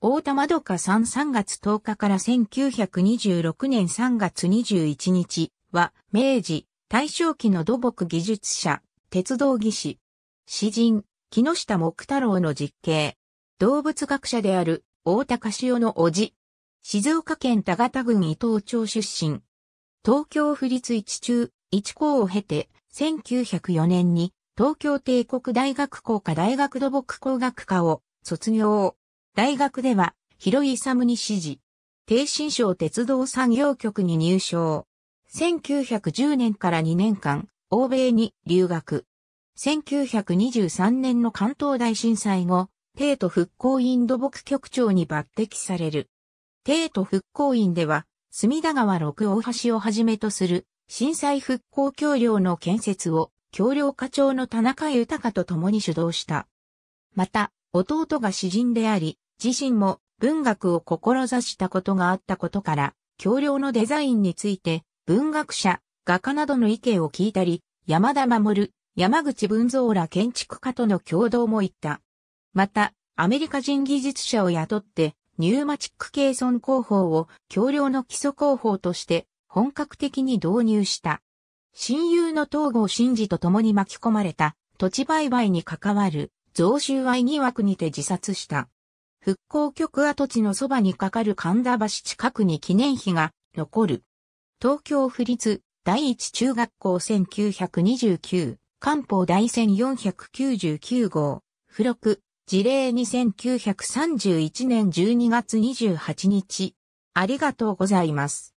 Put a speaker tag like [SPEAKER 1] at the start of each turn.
[SPEAKER 1] 大田まどかさん3月10日から1926年3月21日は、明治、大正期の土木技術者、鉄道技師、詩人、木下木太郎の実刑、動物学者である大田柏夫のおじ、静岡県田形郡伊東町出身、東京府立一中、一校を経て、1904年に東京帝国大学工科大学土木工学科を卒業。大学では、広井勇に指示。低新省鉄道産業局に入省。1910年から2年間、欧米に留学。1923年の関東大震災後、帝都復興院土木局長に抜擢される。帝都復興院では、隅田川六大橋をはじめとする震災復興橋梁の建設を、橋梁課長の田中豊と共に主導した。また、弟が詩人であり、自身も文学を志したことがあったことから、橋梁のデザインについて、文学者、画家などの意見を聞いたり、山田守、山口文蔵ら建築家との共同も行った。また、アメリカ人技術者を雇って、ニューマチック計算工法を橋梁の基礎工法として本格的に導入した。親友の東郷真嗣と共に巻き込まれた土地売買に関わる贈収賄疑惑にて自殺した。復興局跡地のそばにかかる神田橋近くに記念碑が残る。東京府立第一中学校1929、官報第1499号、付録、事例2931年12月28日。ありがとうございます。